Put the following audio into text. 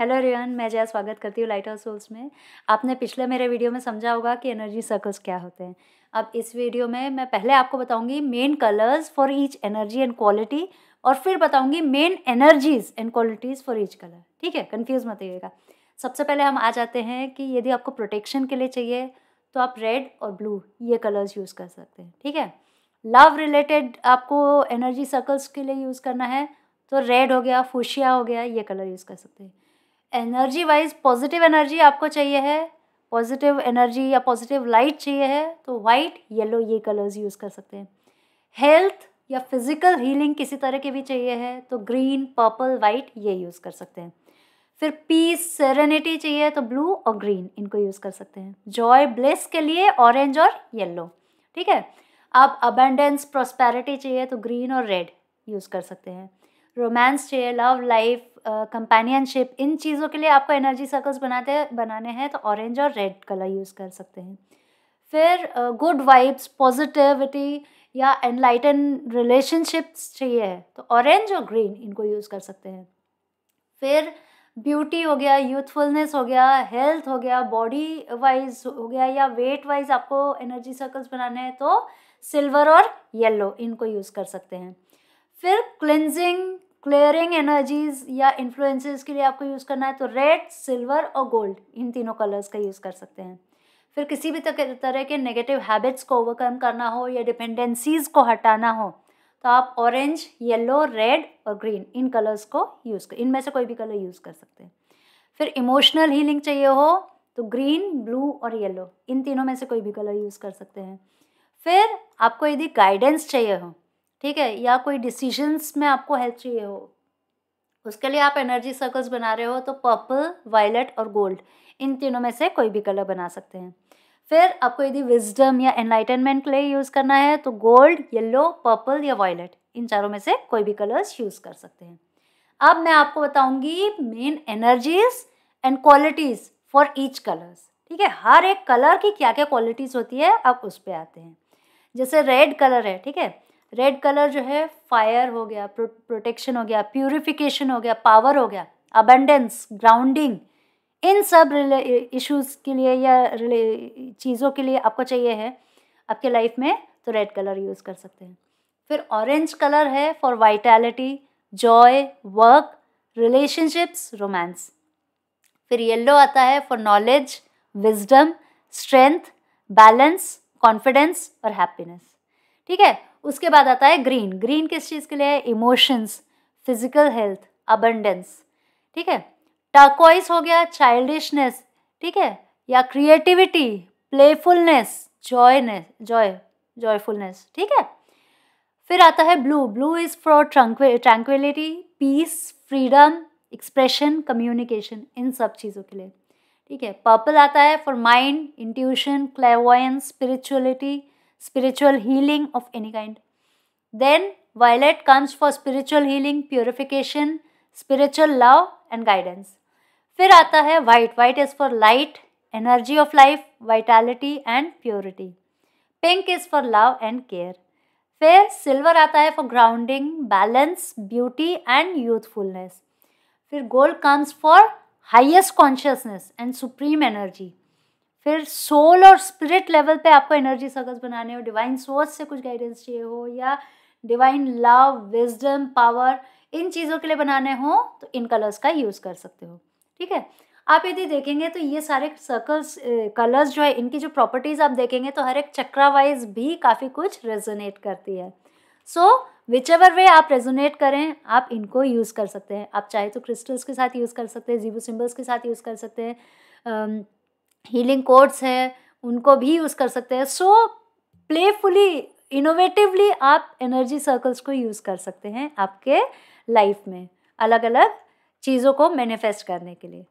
Hello rayon मैं जया स्वागत करती हूँ लाइट हाउस सोल्स में आपने पिछले मेरे वीडियो में समझा होगा कि एनर्जी सर्कल्स क्या होते हैं अब इस वीडियो में मैं पहले आपको बताऊंगी main colors for each energy and quality और फिर बताऊंगी main energies and qualities for each color ठीक है कन्फ्यूज़ मत होइएगा सबसे पहले हम आ जाते हैं कि यदि आपको प्रोटेक्शन के लिए चाहिए तो आप रेड और ब्लू ये कलर्स यूज़ कर सकते हैं ठीक है लव रिलेटेड आपको एनर्जी सर्कल्स के लिए यूज़ करना है तो रेड हो गया फुशिया हो गया ये कलर यूज़ कर सकते हैं एनर्जी वाइज पॉजिटिव एनर्जी आपको चाहिए है पॉजिटिव एनर्जी या पॉजिटिव लाइट चाहिए है तो वाइट येलो ये कलर्स यूज़ कर सकते हैं हेल्थ या फिज़िकल हीलिंग किसी तरह की भी चाहिए है तो ग्रीन पर्पल वाइट ये यूज़ कर सकते हैं फिर पीस सेरेनिटी चाहिए तो ब्लू और ग्रीन इनको यूज़ कर सकते हैं जॉय ब्लेस के लिए ऑरेंज और येलो ठीक है आप अबेंडेंस प्रोस्पैरिटी चाहिए तो ग्रीन और रेड यूज़ कर सकते हैं रोमांस चाहिए लव लाइफ कंपेनियनशिप इन चीज़ों के लिए आपको एनर्जी सर्कल्स बनाते बनाने हैं तो ऑरेंज और रेड कलर यूज़ कर सकते हैं फिर गुड वाइब्स पॉजिटिविटी या एनलाइटन रिलेशनशिप्स चाहिए है तो ऑरेंज और ग्रीन इनको यूज़ कर सकते हैं फिर ब्यूटी हो गया यूथफुलनेस हो गया हेल्थ हो गया बॉडी वाइज हो गया या वेट वाइज आपको एनर्जी सर्कल्स बनाने हैं तो सिल्वर और येलो इनको यूज़ कर सकते हैं फिर क्लिनजिंग क्लियरिंग एनर्जीज या इन्फ्लुएंसेस के लिए आपको यूज़ करना है तो रेड सिल्वर और गोल्ड इन तीनों कलर्स का यूज़ कर सकते हैं फिर किसी भी तरह के नेगेटिव हैबिट्स को ओवरकम करना हो या डिपेंडेंसीज़ को हटाना हो तो आप ऑरेंज येलो रेड और ग्रीन इन कलर्स को यूज़ कर इनमें से कोई भी कलर यूज़ कर सकते हैं फिर इमोशनल हीलिंग चाहिए हो तो ग्रीन ब्लू और येलो इन तीनों में से कोई भी कलर यूज़ कर सकते हैं फिर आपको यदि गाइडेंस चाहिए हो ठीक है या कोई डिसीजंस में आपको हेल्प चाहिए हो उसके लिए आप एनर्जी सर्कल्स बना रहे हो तो पर्पल वायलट और गोल्ड इन तीनों में से कोई भी कलर बना सकते हैं फिर आपको यदि विजडम या एनलाइटनमेंट के लिए यूज़ करना है तो गोल्ड येल्लो पर्पल या वायलट इन चारों में से कोई भी कलर्स यूज़ कर सकते हैं अब मैं आपको बताऊंगी main energies and qualities for each colors ठीक है हर एक कलर की क्या क्या क्वालिटीज़ होती है आप उस पर आते हैं जैसे रेड कलर है ठीक है रेड कलर जो है फायर हो गया प्रोटेक्शन हो गया प्यूरिफिकेशन हो गया पावर हो गया अबेंडेंस ग्राउंडिंग इन सब इश्यूज़ के लिए या चीज़ों के लिए आपको चाहिए है आपके लाइफ में तो रेड कलर यूज़ कर सकते हैं फिर ऑरेंज कलर है for vitality joy work relationships romance फिर येलो आता है for knowledge wisdom strength balance confidence और हैप्पीनेस ठीक है उसके बाद आता है ग्रीन ग्रीन किस चीज़ के लिए है इमोशंस फिजिकल हेल्थ अबंडेंस ठीक है टाकोइस हो गया चाइल्डिशनेस ठीक है या creativity playfulness joyness joy joyfulness ठीक है फिर आता है blue blue is for tranquility peace freedom expression communication इन सब चीज़ों के लिए ठीक है पर्पल आता है for mind intuition clairvoyance spirituality spiritual healing of any kind. Then violet comes for spiritual healing, purification, spiritual love and guidance. फिर आता है white white is for light energy of life vitality and purity pink is for love and care फिर silver आता है for grounding balance beauty and youthfulness फिर gold comes for highest consciousness and supreme energy फिर soul और spirit level पे आपको energy circles बनाने हो डिवाइन सोर्स से कुछ गाइडेंस चाहिए हो या डिवाइन लव विजडम पावर इन चीज़ों के लिए बनाने हो तो इन कलर्स का यूज़ कर सकते हो ठीक है आप यदि देखेंगे तो ये सारे सर्कल्स कलर्स जो है इनकी जो प्रॉपर्टीज़ आप देखेंगे तो हर एक चक्रावाइज भी काफ़ी कुछ रेजोनेट करती है सो विच एवर वे आप रेजोनेट करें आप इनको यूज़ कर सकते हैं आप चाहे तो क्रिस्टल्स के साथ यूज़ कर सकते हैं जीवो सिम्बल्स के साथ यूज़ कर सकते हैं हीलिंग कोड्स हैं उनको भी यूज़ कर सकते हैं सो प्लेफुली इनोवेटिवली आप एनर्जी सर्कल्स को यूज़ कर सकते हैं आपके लाइफ में अलग अलग चीज़ों को मैनिफेस्ट करने के लिए